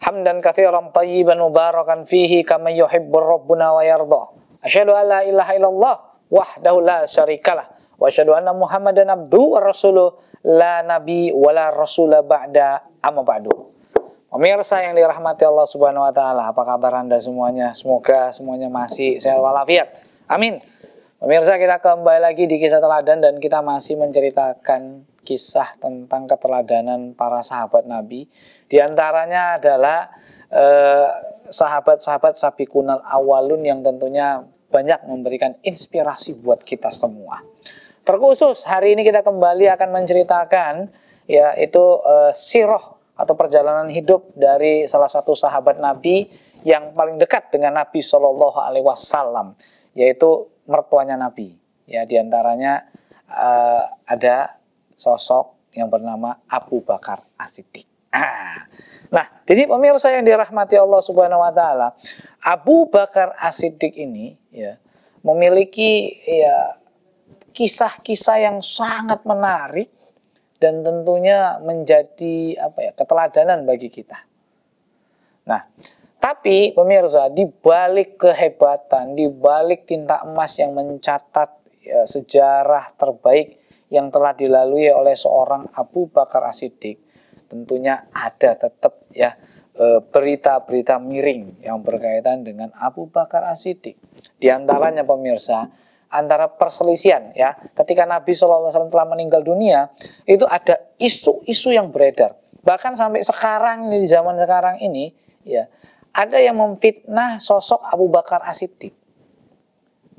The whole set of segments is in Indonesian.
hamdan kathiran tayyiban mubarakan fihi kama yuhibbur rabbuna wa yardha Asyhadu an la ilaha illallah wahdahu la syarikalah wa asyhadu anna Muhammadan abdu wa rasuluh la nabi wa la rasula ba'da amma ba'du. Pemirsa yang dirahmati Allah Subhanahu wa taala, apa kabar Anda semuanya? Semoga semuanya masih sehat walafiat. Amin. Pemirsa kita kembali lagi di kisah teladan dan kita masih menceritakan kisah tentang keteladanan para sahabat Nabi. Di antaranya adalah eh, sahabat-sahabat eh, sabikunal awalun yang tentunya banyak memberikan inspirasi buat kita semua. Terkhusus hari ini kita kembali akan menceritakan yaitu eh, siroh atau perjalanan hidup dari salah satu sahabat Nabi yang paling dekat dengan Nabi Shallallahu Alaihi Wasallam yaitu mertuanya Nabi ya diantaranya uh, eh, ada sosok yang bernama Abu Bakar Asidik. Ah. Nah, jadi pemirsa yang dirahmati Allah Subhanahu wa taala, Abu Bakar Asidik ini ya memiliki ya kisah-kisah yang sangat menarik dan tentunya menjadi apa ya keteladanan bagi kita. Nah, tapi pemirsa di balik kehebatan, di balik tinta emas yang mencatat ya, sejarah terbaik yang telah dilalui oleh seorang Abu Bakar Asidik tentunya ada tetap ya e, berita-berita miring yang berkaitan dengan Abu Bakar Asidik Di antaranya pemirsa, antara perselisihan ya, ketika Nabi SAW telah meninggal dunia, itu ada isu-isu yang beredar. Bahkan sampai sekarang di zaman sekarang ini, ya, ada yang memfitnah sosok Abu Bakar Asidik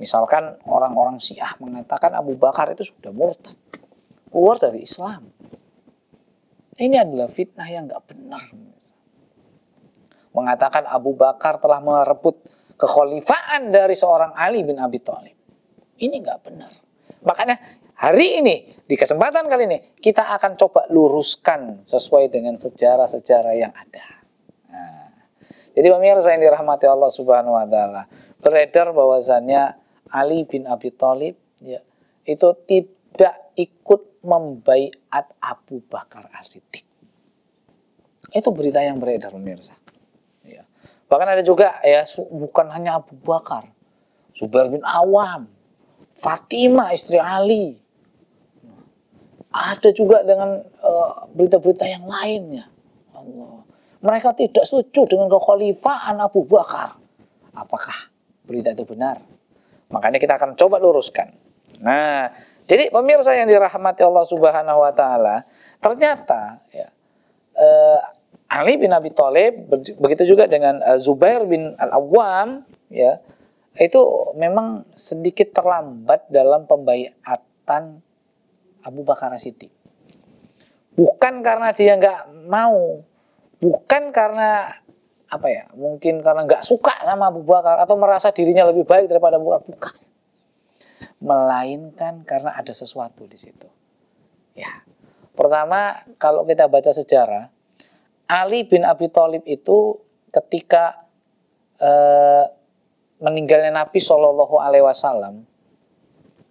Misalkan orang-orang Syiah mengatakan Abu Bakar itu sudah murtad, keluar dari Islam. Ini adalah fitnah yang nggak benar. Mengatakan Abu Bakar telah merebut kekhalifaan dari seorang Ali bin Abi Thalib. Ini nggak benar. Makanya hari ini di kesempatan kali ini kita akan coba luruskan sesuai dengan sejarah-sejarah yang ada. Nah, jadi pemirsa yang dirahmati Allah Subhanahu wa taala, beredar bahwasannya Ali bin Abi Thalib ya, itu tidak ikut membaiat Abu Bakar Asidik. Itu berita yang beredar pemirsa. Ya. Bahkan ada juga ya bukan hanya Abu Bakar, Zubair bin Awam, Fatimah istri Ali. Ada juga dengan eh, berita-berita uh, yang lainnya. Allah. Mereka tidak setuju dengan kekhalifahan Abu Bakar. Apakah berita itu benar? Makanya kita akan coba luruskan. Nah, jadi pemirsa yang dirahmati Allah Subhanahu wa taala, ternyata ya eh, Ali bin Abi Thalib begitu juga dengan eh, Zubair bin Al-Awwam ya itu memang sedikit terlambat dalam pembayatan Abu Bakar As-Siti. Bukan karena dia nggak mau, bukan karena apa ya mungkin karena nggak suka sama Abu Bakar atau merasa dirinya lebih baik daripada Abu Bakar bukan melainkan karena ada sesuatu di situ ya pertama kalau kita baca sejarah Ali bin Abi Thalib itu ketika eh, meninggalnya Nabi Shallallahu Alaihi Wasallam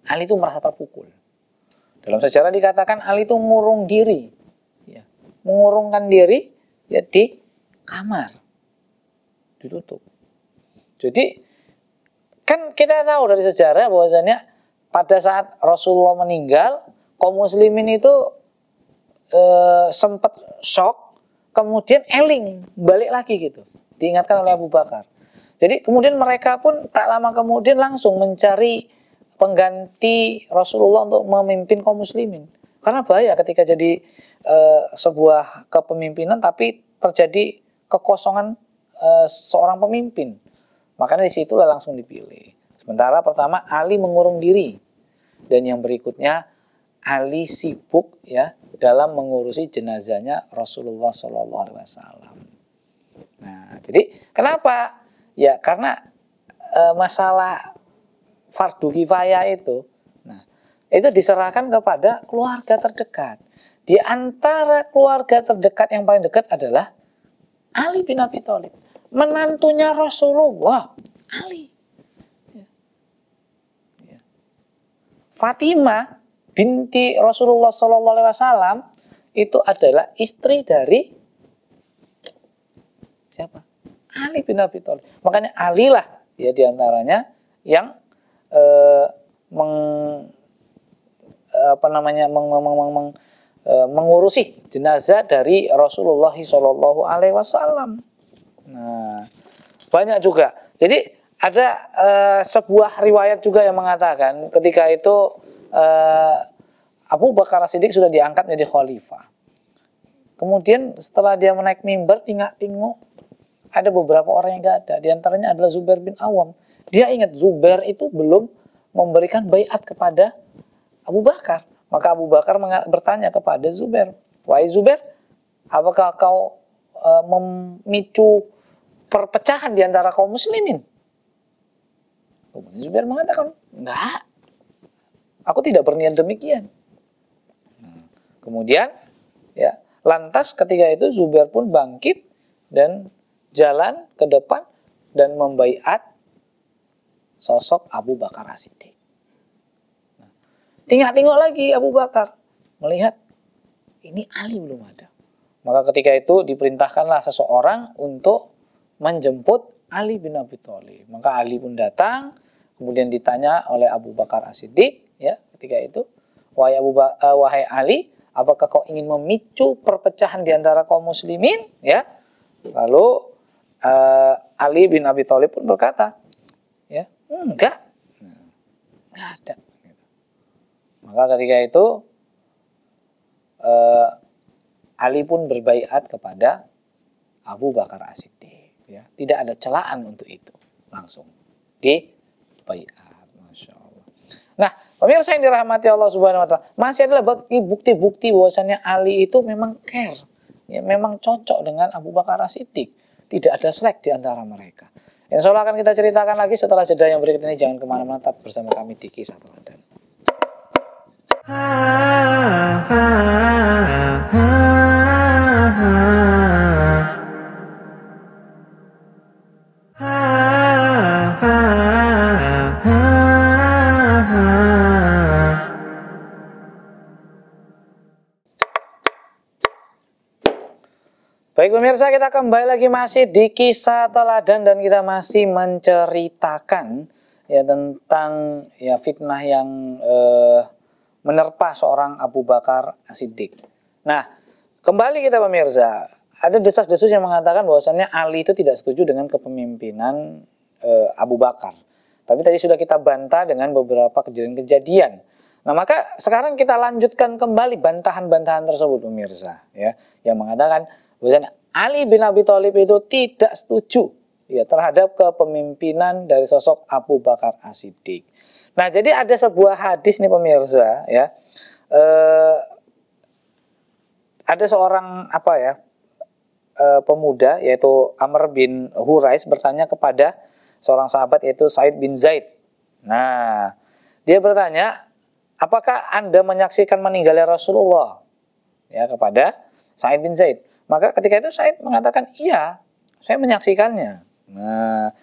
Ali itu merasa terpukul dalam sejarah dikatakan Ali itu ngurung diri ya. mengurungkan diri ya di kamar ditutup. Jadi kan kita tahu dari sejarah bahwasanya pada saat Rasulullah meninggal, kaum muslimin itu e, eh, sempat shock, kemudian eling, balik lagi gitu. Diingatkan oleh Abu Bakar. Jadi kemudian mereka pun tak lama kemudian langsung mencari pengganti Rasulullah untuk memimpin kaum muslimin. Karena bahaya ketika jadi e, sebuah kepemimpinan tapi terjadi kekosongan Eh, seorang pemimpin. Makanya disitulah langsung dipilih. Sementara pertama Ali mengurung diri. Dan yang berikutnya Ali sibuk ya dalam mengurusi jenazahnya Rasulullah Shallallahu Alaihi Wasallam. Nah, jadi kenapa? Ya karena e, masalah fardu kifayah itu, nah itu diserahkan kepada keluarga terdekat. Di antara keluarga terdekat yang paling dekat adalah Ali bin Abi Thalib menantunya Rasulullah Ali. Ya. Ya. Fatimah binti Rasulullah Shallallahu Alaihi Wasallam itu adalah istri dari siapa? Ali bin Abi Thalib. Makanya Ali lah ya diantaranya yang eh, meng, eh, apa namanya meng, meng, meng, meng, meng eh, mengurusi jenazah dari Rasulullah Shallallahu Alaihi Wasallam. Nah, banyak juga. Jadi ada e, sebuah riwayat juga yang mengatakan ketika itu e, Abu Bakar Siddiq sudah diangkat menjadi khalifah. Kemudian setelah dia menaik mimbar, ingat tinguk ada beberapa orang yang gak ada. Di antaranya adalah Zubair bin Awam. Dia ingat Zubair itu belum memberikan bayat kepada Abu Bakar. Maka Abu Bakar bertanya kepada Zubair, Wahai Zubair, apakah kau e, memicu perpecahan di antara kaum muslimin. Kemudian Zubair mengatakan, enggak, aku tidak berniat demikian. Kemudian, ya, lantas ketika itu Zubair pun bangkit dan jalan ke depan dan membaiat sosok Abu Bakar As-Siddiq. Nah, tengok tinggal lagi Abu Bakar melihat ini Ali belum ada. Maka ketika itu diperintahkanlah seseorang untuk menjemput Ali bin Abi Thalib. Maka Ali pun datang, kemudian ditanya oleh Abu Bakar As-Siddiq ya ketika itu, "Wahai Abu ba uh, wahai Ali, apakah kau ingin memicu perpecahan di antara kaum muslimin?" ya. Lalu uh, Ali bin Abi Thalib pun berkata, ya, "Enggak." Enggak ada. Maka ketika itu uh, Ali pun berbaikat kepada Abu Bakar As-Siddiq ya tidak ada celaan untuk itu langsung di bayat ah, masya Allah nah pemirsa yang dirahmati Allah subhanahu wa taala masih adalah bukti-bukti bahwasannya Ali itu memang care ya memang cocok dengan Abu Bakar Siddiq tidak ada selek di antara mereka Insya Allah akan kita ceritakan lagi setelah jeda yang berikut ini. Jangan kemana-mana, tetap bersama kami di Kisah Teladan. Pemirsa kita kembali lagi masih di kisah teladan dan kita masih menceritakan ya tentang ya fitnah yang eh, menerpa seorang Abu Bakar Siddiq. Nah, kembali kita pemirsa, ada desas-desus yang mengatakan bahwasannya Ali itu tidak setuju dengan kepemimpinan eh, Abu Bakar. Tapi tadi sudah kita bantah dengan beberapa kejadian-kejadian. Nah, maka sekarang kita lanjutkan kembali bantahan-bantahan tersebut pemirsa ya yang mengatakan bahwasanya Ali bin Abi Thalib itu tidak setuju ya terhadap kepemimpinan dari sosok Abu Bakar Asidik. Nah, jadi ada sebuah hadis nih pemirsa ya. Eh, ada seorang apa ya? Eh, pemuda yaitu Amr bin Hurais bertanya kepada seorang sahabat yaitu Said bin Zaid. Nah, dia bertanya, "Apakah Anda menyaksikan meninggalnya Rasulullah?" ya kepada Said bin Zaid. Maka ketika itu Said mengatakan, iya, saya menyaksikannya. Nah,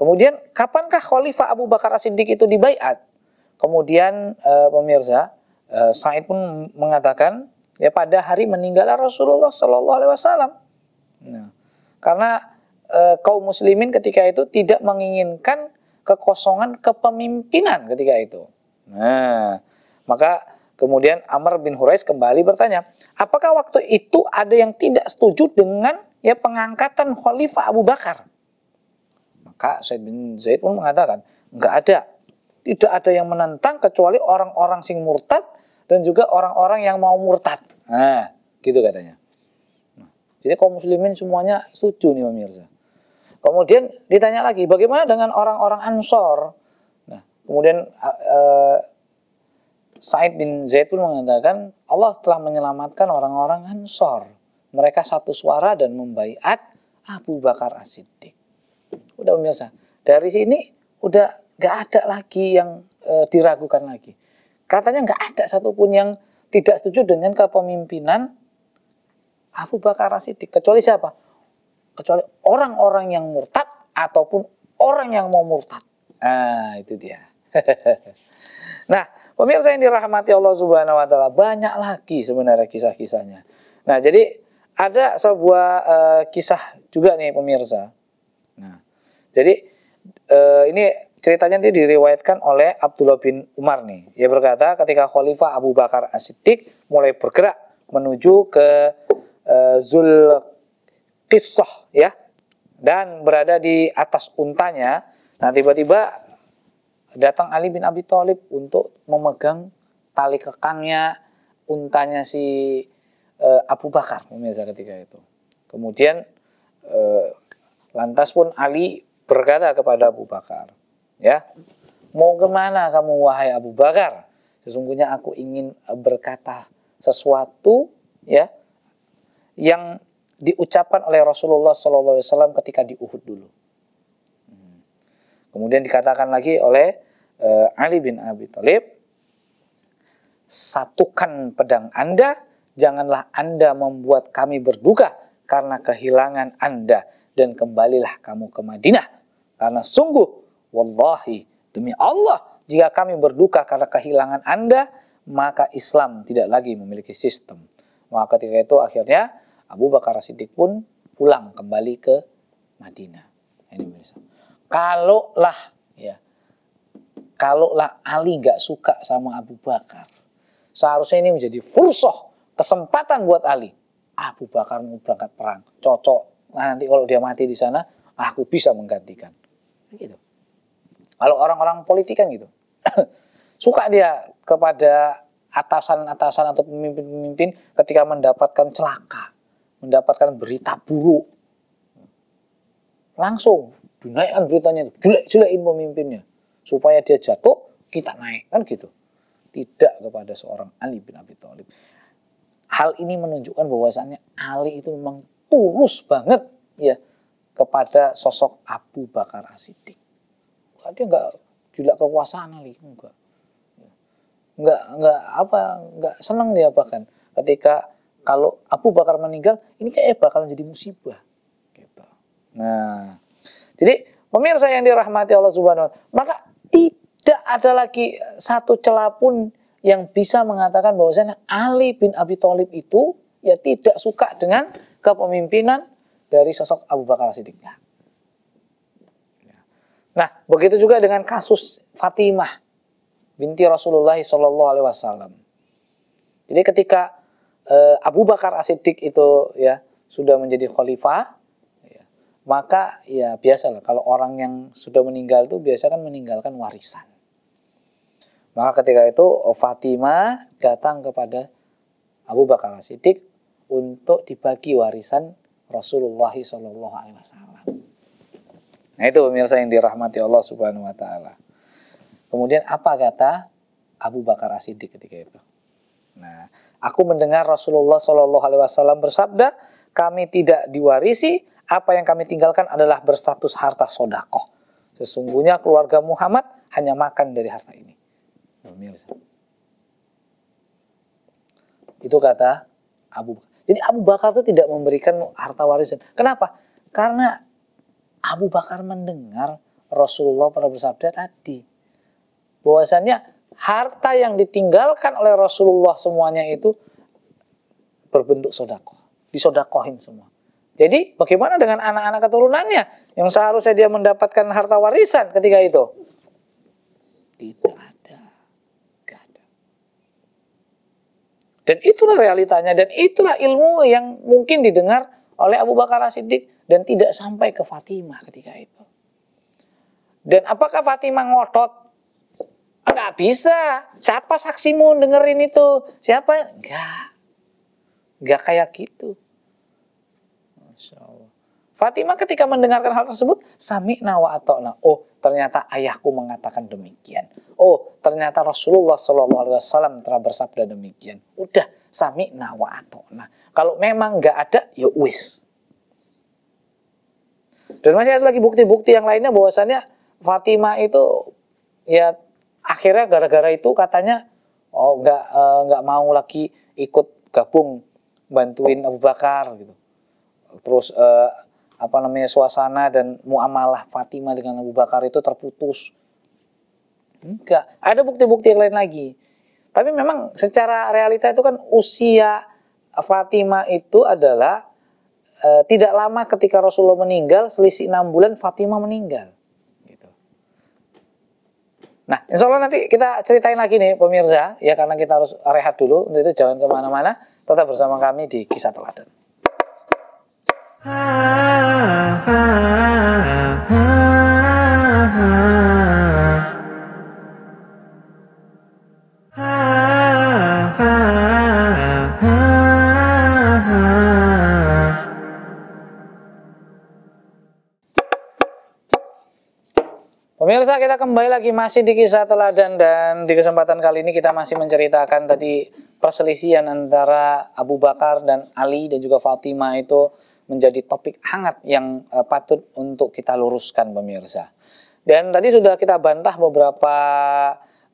kemudian kapankah Khalifah Abu Bakar As-Siddiq itu dibaiat? Kemudian e, eh, pemirza, e, eh, Said pun mengatakan, ya pada hari meninggal Rasulullah Shallallahu Alaihi Wasallam. Nah, karena e, kaum muslimin ketika itu tidak menginginkan kekosongan kepemimpinan ketika itu. Nah, maka Kemudian Amr bin Hurais kembali bertanya, apakah waktu itu ada yang tidak setuju dengan ya pengangkatan Khalifah Abu Bakar? Maka Said bin Zaid pun mengatakan, enggak ada. Tidak ada yang menentang kecuali orang-orang sing murtad dan juga orang-orang yang mau murtad. Nah, gitu katanya. Nah, jadi kaum muslimin semuanya setuju nih pemirsa. Kemudian ditanya lagi, bagaimana dengan orang-orang Ansor? Nah, kemudian eh, Said bin Zaid pun mengatakan Allah telah menyelamatkan orang-orang Ansor. Mereka satu suara dan membaiat Abu Bakar As-Siddiq. Udah pemirsa, dari sini udah gak ada lagi yang e, diragukan lagi. Katanya gak ada satupun yang tidak setuju dengan kepemimpinan Abu Bakar As-Siddiq. Kecuali siapa? Kecuali orang-orang yang murtad ataupun orang yang mau murtad. Ah, itu dia. nah, Pemirsa yang dirahmati Allah Subhanahu wa taala, banyak lagi sebenarnya kisah-kisahnya. Nah, jadi ada sebuah uh, kisah juga nih pemirsa. Nah, jadi uh, ini ceritanya nanti diriwayatkan oleh Abdullah bin Umar nih. Ia berkata ketika Khalifah Abu Bakar As-Siddiq mulai bergerak menuju ke uh, eh, Zul Qisah ya dan berada di atas untanya. Nah, tiba-tiba datang Ali bin Abi Thalib untuk memegang tali kekangnya untanya si e, Abu Bakar pemirsa ketika itu. Kemudian e, lantas pun Ali berkata kepada Abu Bakar, ya mau kemana kamu wahai Abu Bakar? Sesungguhnya aku ingin eh, berkata sesuatu ya yang diucapkan oleh Rasulullah SAW ketika di Uhud dulu. Kemudian dikatakan lagi oleh uh, Ali bin Abi Thalib, satukan pedang Anda, janganlah Anda membuat kami berduka karena kehilangan Anda dan kembalilah kamu ke Madinah. Karena sungguh, wallahi, demi Allah, jika kami berduka karena kehilangan Anda, maka Islam tidak lagi memiliki sistem. Maka ketika itu akhirnya Abu Bakar Siddiq pun pulang kembali ke Madinah. Ini misalnya kalaulah ya kalaulah Ali nggak suka sama Abu Bakar seharusnya ini menjadi fursoh kesempatan buat Ali Abu Bakar mau berangkat perang cocok nah, nanti kalau dia mati di sana aku bisa menggantikan gitu kalau orang-orang politik kan gitu suka dia kepada atasan-atasan atau pemimpin-pemimpin ketika mendapatkan celaka, mendapatkan berita buruk. Langsung dinaikkan beritanya jelek-jelekin pemimpinnya supaya dia jatuh kita naik kan gitu tidak kepada seorang Ali bin Abi Thalib hal ini menunjukkan bahwasannya Ali itu memang tulus banget ya kepada sosok Abu Bakar As-Siddiq dia nggak gila kekuasaan Ali enggak enggak ya. enggak apa enggak senang dia bahkan ketika kalau Abu Bakar meninggal ini kayak bakalan jadi musibah gitu nah jadi pemirsa yang dirahmati Allah Subhanahu wa taala, maka tidak ada lagi eh, satu celah pun yang bisa mengatakan bahwasanya Ali bin Abi Thalib itu ya tidak suka dengan kepemimpinan dari sosok Abu Bakar Siddiq. Ya. Nah, begitu juga dengan kasus Fatimah binti Rasulullah Shallallahu Alaihi Wasallam. Jadi ketika eh, Abu Bakar As-Siddiq itu ya sudah menjadi khalifah, maka ya biasa lah kalau orang yang sudah meninggal itu biasa kan meninggalkan warisan. Maka ketika itu Fatima datang kepada Abu Bakar Siddiq untuk dibagi warisan Rasulullah Shallallahu Alaihi Wasallam. Nah itu pemirsa yang dirahmati Allah Subhanahu Wa Taala. Kemudian apa kata Abu Bakar Siddiq ketika itu? Nah, aku mendengar Rasulullah Shallallahu Alaihi Wasallam bersabda, kami tidak diwarisi apa yang kami tinggalkan adalah berstatus harta sodakoh. Sesungguhnya keluarga Muhammad hanya makan dari harta ini. Nah, itu kata Abu Bakar. Jadi Abu Bakar itu tidak memberikan harta warisan. Kenapa? Karena Abu Bakar mendengar Rasulullah pernah bersabda tadi. Bahwasannya harta yang ditinggalkan oleh Rasulullah semuanya itu berbentuk sodakoh. Disodakohin semua. Jadi bagaimana dengan anak-anak keturunannya yang seharusnya dia mendapatkan harta warisan ketika itu? Tidak ada. Tidak ada. Dan itulah realitanya dan itulah ilmu yang mungkin didengar oleh Abu Bakar As-Siddiq dan tidak sampai ke Fatimah ketika itu. Dan apakah Fatimah ngotot? Enggak bisa. Siapa saksimu dengerin itu? Siapa? Enggak. Enggak kayak gitu. Masya Allah. Fatimah ketika mendengarkan hal tersebut, sami'na wa atokna. Oh, ternyata ayahku mengatakan demikian. Oh, ternyata Rasulullah Shallallahu Alaihi Wasallam telah bersabda demikian. Udah, sami'na wa atokna. Kalau memang nggak ada, ya wis. Dan masih ada lagi bukti-bukti yang lainnya bahwasannya Fatimah itu ya akhirnya gara-gara itu katanya oh nggak eh, nggak e, mau lagi ikut gabung bantuin Abu Bakar gitu terus uh, apa namanya suasana dan muamalah Fatimah dengan Abu Bakar itu terputus. Enggak, ada bukti-bukti yang lain lagi. Tapi memang secara realita itu kan usia Fatima itu adalah e, tidak lama ketika Rasulullah meninggal, selisih enam bulan Fatima meninggal. Gitu. Nah, insya Allah nanti kita ceritain lagi nih pemirsa, ya karena kita harus rehat dulu, untuk itu jangan kemana-mana, tetap bersama kami di Kisah Teladan. Pemirsa kita kembali lagi masih di kisah teladan dan di kesempatan kali ini kita masih menceritakan tadi perselisihan antara Abu Bakar dan Ali dan juga Fatimah itu menjadi topik hangat yang uh, patut untuk kita luruskan pemirsa. Dan tadi sudah kita bantah beberapa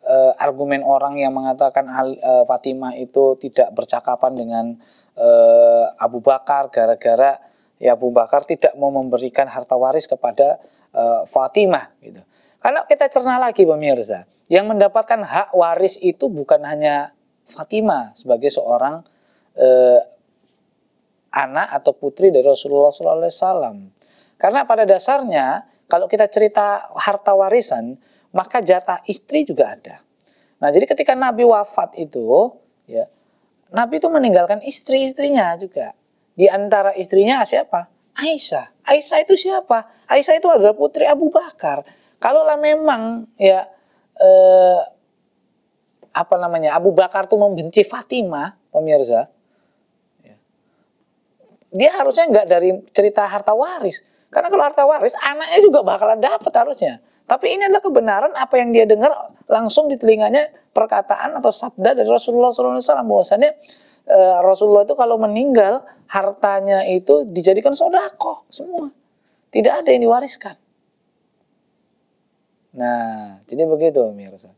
uh, argumen orang yang mengatakan uh, Fatimah itu tidak bercakapan dengan uh, Abu Bakar gara-gara ya Abu Bakar tidak mau memberikan harta waris kepada uh, Fatimah gitu. Kalau kita cerna lagi pemirsa, yang mendapatkan hak waris itu bukan hanya Fatimah sebagai seorang anak atau putri dari Rasulullah SAW. Karena pada dasarnya kalau kita cerita harta warisan, maka jatah istri juga ada. Nah, jadi ketika Nabi wafat itu, ya, Nabi itu meninggalkan istri-istrinya juga. Di antara istrinya siapa? Aisyah. Aisyah itu siapa? Aisyah itu adalah putri Abu Bakar. Kalaulah memang ya eh, apa namanya Abu Bakar tuh membenci Fatimah, pemirsa, dia harusnya nggak dari cerita harta waris. Karena kalau harta waris, anaknya juga bakalan dapat harusnya. Tapi ini adalah kebenaran apa yang dia dengar langsung di telinganya perkataan atau sabda dari Rasulullah SAW bahwasannya eh, Rasulullah itu kalau meninggal hartanya itu dijadikan sodako semua, tidak ada yang diwariskan. Nah, jadi begitu mirsa.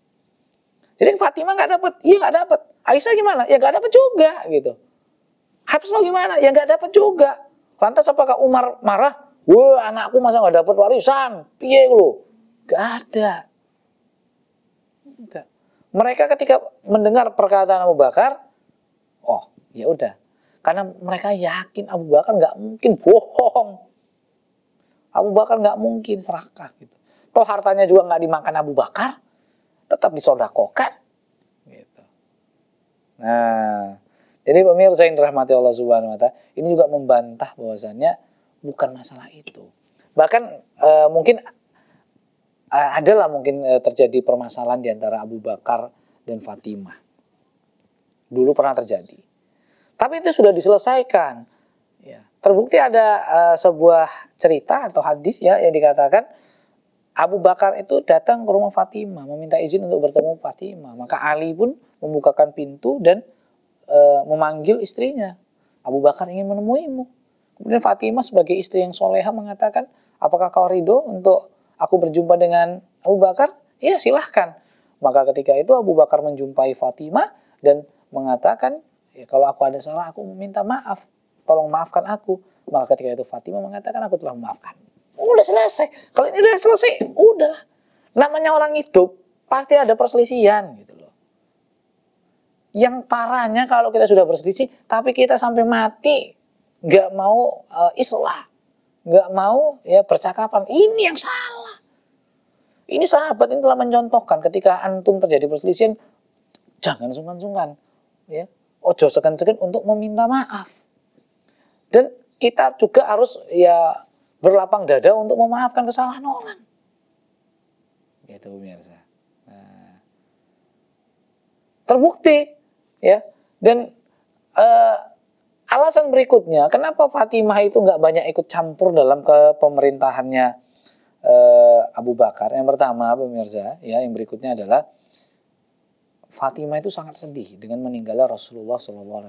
Jadi Fatimah nggak dapat, iya nggak dapat. Aisyah gimana? Ya nggak dapat juga gitu dapat lo gimana? Ya nggak dapat juga. Lantas apakah Umar marah? Wah anakku masa nggak dapat warisan? Piye lo? Gak ada. Enggak. Mereka ketika mendengar perkataan Abu Bakar, oh ya udah. Karena mereka yakin Abu Bakar nggak mungkin bohong. Abu Bakar nggak mungkin serakah gitu. Toh hartanya juga nggak dimakan Abu Bakar, tetap disodakokan. Gitu. Nah, jadi pemirsa yang dirahmati Allah Subhanahu wa taala, ini juga membantah bahwasannya bukan masalah itu. Bahkan e, mungkin e, adalah mungkin e, terjadi permasalahan di antara Abu Bakar dan Fatimah. Dulu pernah terjadi. Tapi itu sudah diselesaikan. Ya. Terbukti ada e, sebuah cerita atau hadis ya yang dikatakan Abu Bakar itu datang ke rumah Fatimah meminta izin untuk bertemu Fatimah. Maka Ali pun membukakan pintu dan Eh, memanggil istrinya, Abu Bakar ingin menemuimu. Kemudian Fatimah sebagai istri yang soleha mengatakan, apakah kau ridho untuk aku berjumpa dengan Abu Bakar? Iya silahkan. Maka ketika itu Abu Bakar menjumpai Fatimah dan mengatakan, ya kalau aku ada salah aku meminta maaf, tolong maafkan aku. Maka ketika itu Fatimah mengatakan, aku telah memaafkan. Udah selesai. Kalau ini udah selesai, udah Namanya orang hidup, pasti ada perselisihan gitu loh yang parahnya kalau kita sudah berselisih tapi kita sampai mati nggak mau uh, eh, islah nggak mau ya percakapan ini yang salah ini sahabat ini telah mencontohkan ketika antum terjadi perselisihan jangan sungkan-sungkan ya ojo segan-segan untuk meminta maaf dan kita juga harus ya berlapang dada untuk memaafkan kesalahan orang gitu pemirsa nah, terbukti ya dan uh, alasan berikutnya kenapa Fatimah itu nggak banyak ikut campur dalam kepemerintahannya uh, eh, Abu Bakar yang pertama pemirsa ya yang berikutnya adalah Fatimah itu sangat sedih dengan meninggalnya Rasulullah SAW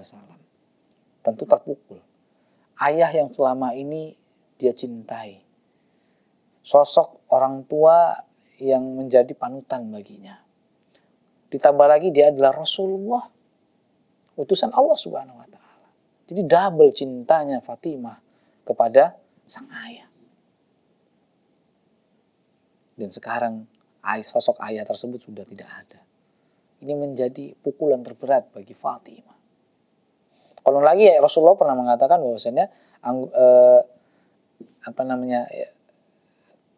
tentu terpukul ayah yang selama ini dia cintai sosok orang tua yang menjadi panutan baginya ditambah lagi dia adalah Rasulullah utusan Allah Subhanahu wa taala. Jadi double cintanya Fatimah kepada sang ayah. Dan sekarang sosok ayah tersebut sudah tidak ada. Ini menjadi pukulan terberat bagi Fatimah. Kalau lagi ya Rasulullah pernah mengatakan bahwasanya eh, apa namanya ya,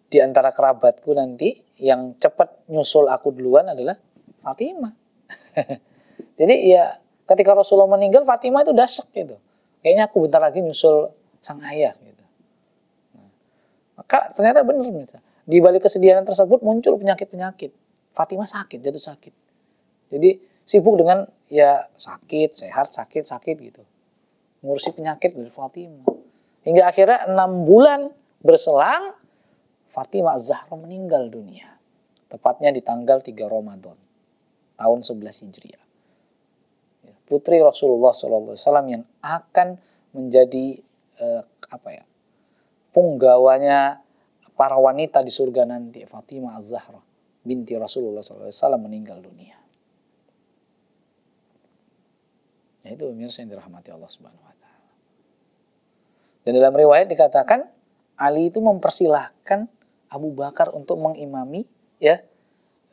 di antara kerabatku nanti yang cepat nyusul aku duluan adalah Fatimah. Jadi ya ketika Rasulullah meninggal Fatimah itu dasek gitu. Kayaknya aku bentar lagi nyusul sang ayah gitu. Nah, maka ternyata benar gitu. Di balik kesedihan tersebut muncul penyakit-penyakit. Fatimah sakit, jatuh sakit. Jadi sibuk dengan ya sakit, sehat, sakit, sakit gitu. Ngurusi penyakit dari Fatimah. Hingga akhirnya enam bulan berselang, Fatimah Zahra meninggal dunia. Tepatnya di tanggal 3 Ramadan, tahun 11 Hijriah putri Rasulullah SAW yang akan menjadi eh, apa ya punggawanya para wanita di surga nanti Fatimah Az-Zahra binti Rasulullah SAW meninggal dunia. Ya itu pemirsa yang dirahmati Allah Subhanahu wa taala. Dan dalam riwayat dikatakan Ali itu mempersilahkan Abu Bakar untuk mengimami ya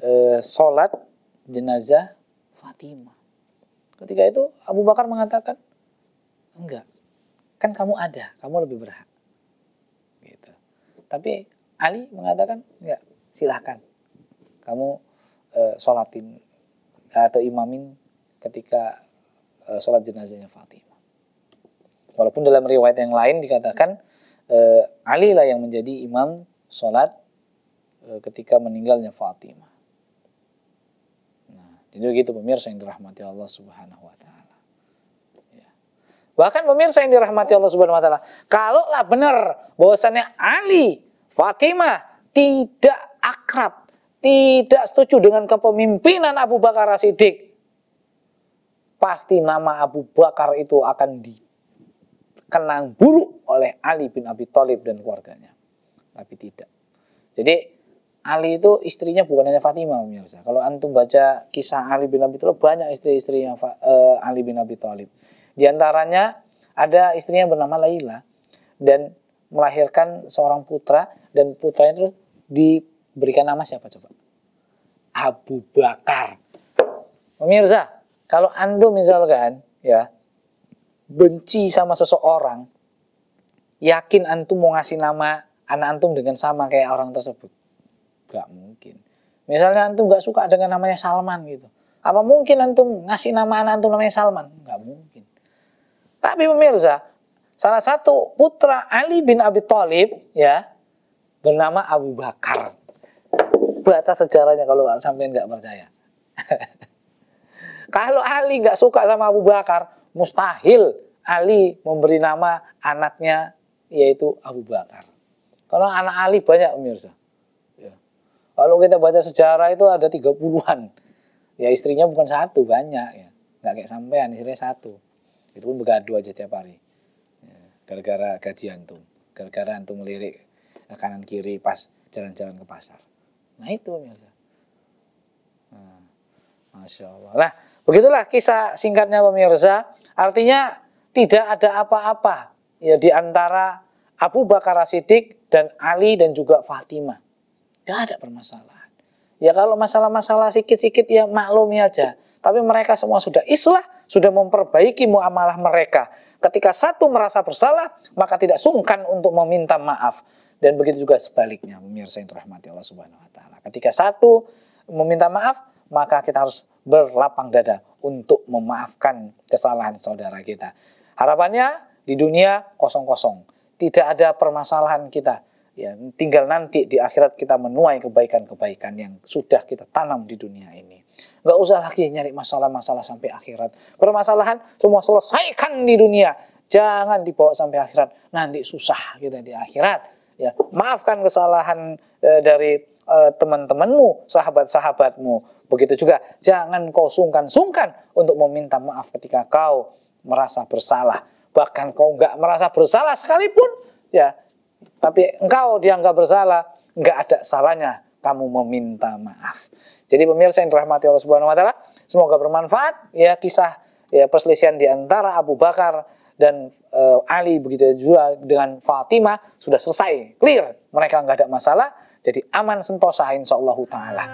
e, sholat jenazah Fatimah. Ketika itu Abu Bakar mengatakan, enggak, kan kamu ada, kamu lebih berhak. Gitu. Tapi Ali mengatakan, enggak, silahkan. Kamu e, sholatin atau imamin ketika e, sholat jenazahnya Fatimah. Walaupun dalam riwayat yang lain dikatakan, e, Ali lah yang menjadi imam sholat e, ketika meninggalnya Fatimah. Jadi begitu pemirsa yang dirahmati Allah Subhanahu wa taala. Ya. Bahkan pemirsa yang dirahmati Allah Subhanahu wa taala, kalaulah benar bahwasannya Ali, Fatimah tidak akrab, tidak setuju dengan kepemimpinan Abu Bakar Siddiq, pasti nama Abu Bakar itu akan dikenang buruk oleh Ali bin Abi Thalib dan keluarganya. Tapi tidak. Jadi Ali itu istrinya bukan hanya Fatima, pemirsa. Kalau antum baca kisah Ali bin Abi Thalib banyak istri yang uh, eh, Ali bin Abi Thalib. Di antaranya ada istrinya bernama Laila dan melahirkan seorang putra dan putranya itu diberikan nama siapa coba? Abu Bakar. Pemirsa, kalau antum misalkan ya benci sama seseorang, yakin antum mau ngasih nama anak antum dengan sama kayak orang tersebut Gak mungkin. Misalnya antum gak suka dengan namanya Salman gitu. Apa mungkin antum ngasih nama anak antum namanya Salman? Gak mungkin. Tapi pemirsa, salah satu putra Ali bin Abi Thalib ya bernama Abu Bakar. Batas sejarahnya kalau sampai nggak percaya. kalau Ali nggak suka sama Abu Bakar, mustahil Ali memberi nama anaknya yaitu Abu Bakar. kalau anak Ali banyak pemirsa. Kalau kita baca sejarah itu ada tiga puluhan, Ya istrinya bukan satu, banyak ya. Nggak kayak sampean, istrinya satu. Itu pun dua aja tiap hari. Ya, gara-gara gaji antum. Gara-gara antum melirik kanan kiri pas jalan-jalan ke pasar. Nah itu pemirsa. Nah, Masya Allah. Nah begitulah kisah singkatnya pemirsa. Artinya tidak ada apa-apa ya di antara Abu Bakar Siddiq dan Ali dan juga Fatimah tidak ada permasalahan. Ya kalau masalah-masalah sikit-sikit ya maklumi aja. Tapi mereka semua sudah islah, sudah memperbaiki muamalah mereka. Ketika satu merasa bersalah, maka tidak sungkan untuk meminta maaf. Dan begitu juga sebaliknya, pemirsa yang dirahmati Allah Subhanahu wa taala. Ketika satu meminta maaf, maka kita harus berlapang dada untuk memaafkan kesalahan saudara kita. Harapannya di dunia kosong-kosong, tidak ada permasalahan kita Ya, tinggal nanti di akhirat kita menuai kebaikan-kebaikan yang sudah kita tanam di dunia ini. Gak usah lagi nyari masalah-masalah sampai akhirat. Permasalahan semua selesaikan di dunia. Jangan dibawa sampai akhirat. Nanti susah kita di akhirat. Ya, maafkan kesalahan e, dari e, teman-temanmu, sahabat-sahabatmu. Begitu juga, jangan kau sungkan-sungkan untuk meminta maaf ketika kau merasa bersalah. Bahkan kau nggak merasa bersalah sekalipun, ya tapi engkau dianggap bersalah, enggak ada salahnya kamu meminta maaf. Jadi pemirsa yang dirahmati Allah Subhanahu wa taala, semoga bermanfaat ya kisah ya perselisihan di antara Abu Bakar dan e, Ali begitu ya, juga dengan Fatimah sudah selesai, clear. Mereka enggak ada masalah, jadi aman sentosa insyaallah taala.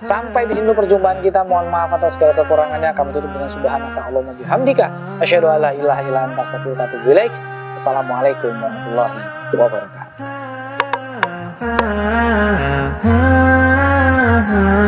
Sampai di sini perjumpaan kita. Mohon maaf atas segala kekurangannya. Kami tutup dengan subhanaka Allahumma bihamdika asyhadu an la ilaha illa anta astaghfiruka Assalamualaikum warahmatullahi wabarakatuh. wabarakatuh.